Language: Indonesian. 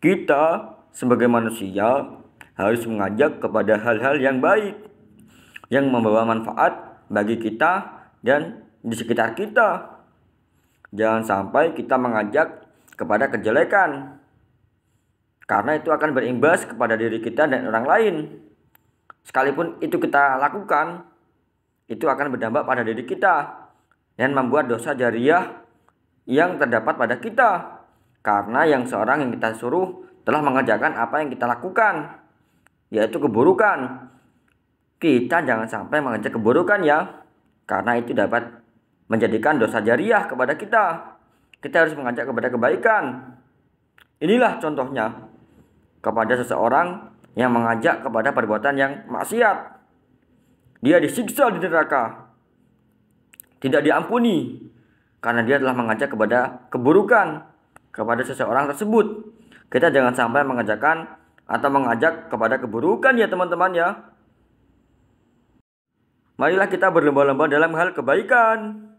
Kita sebagai manusia harus mengajak kepada hal-hal yang baik yang membawa manfaat bagi kita dan di sekitar kita. Jangan sampai kita mengajak kepada kejelekan. Karena itu akan berimbas kepada diri kita dan orang lain. Sekalipun itu kita lakukan, itu akan berdampak pada diri kita dan membuat dosa jariah yang terdapat pada kita karena yang seorang yang kita suruh telah mengerjakan apa yang kita lakukan, yaitu keburukan. Kita jangan sampai mengerjakan keburukan ya, karena itu dapat menjadikan dosa jariah kepada kita. Kita harus mengajak kepada kebaikan. Inilah contohnya kepada seseorang yang mengajak kepada perbuatan yang maksiat. Dia disiksa di neraka. Tidak diampuni karena dia telah mengajak kepada keburukan kepada seseorang tersebut. Kita jangan sampai mengajakkan atau mengajak kepada keburukan ya teman-teman ya. Marilah kita berlomba-lomba dalam hal kebaikan.